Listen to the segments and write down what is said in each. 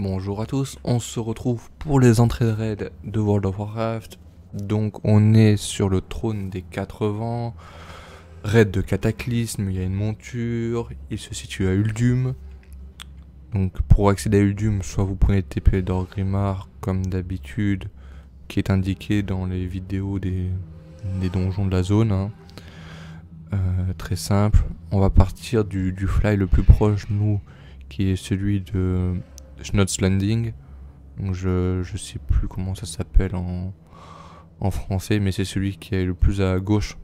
Bonjour à tous, on se retrouve pour les entrées de raid de World of Warcraft. Donc on est sur le trône des quatre vents, raid de cataclysme, il y a une monture, il se situe à Uldum. Donc pour accéder à Uldum, soit vous prenez TP d'Orgrimmar comme d'habitude, qui est indiqué dans les vidéos des, donjons de la zone. Hein. Euh, très simple, on va partir du fly le plus proche nous, qui est celui de Schnott's Landing. Donc je, je sais plus comment ça s'appelle en, français, mais c'est celui qui est le plus à gauche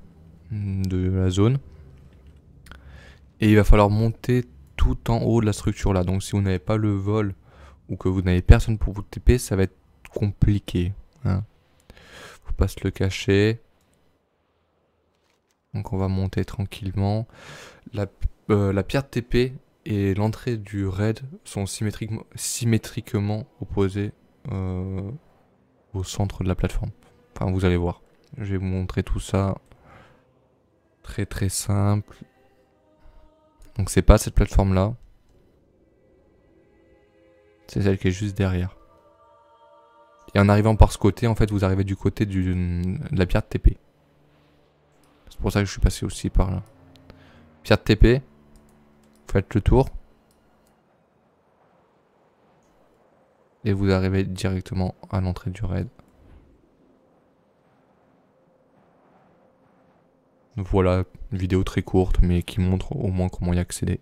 mm, de la zone. Et il va falloir monter tout en haut de la structure là. Donc si vous n'avez pas le vol ou que vous n'avez personne pour vous TP, ça va être compliqué. Hein. Faut pas se le cacher. Donc on va monter tranquillement. La, euh, la pierre TP, et l'entrée du raid sont symétriquement, symétriquement opposées euh, au centre de la plateforme. Enfin, vous allez voir. Je vais vous montrer tout ça. Très très simple. Donc c'est pas cette plateforme là. C'est celle qui est juste derrière. Et en arrivant par ce côté, en fait, vous arrivez du côté de la pierre de TP. C'est pour ça que je suis passé aussi par là. Pierre de TP, Faites le tour. Et vous arrivez directement à l'entrée du raid. Voilà, une vidéo très courte mais qui montre au moins comment y accéder.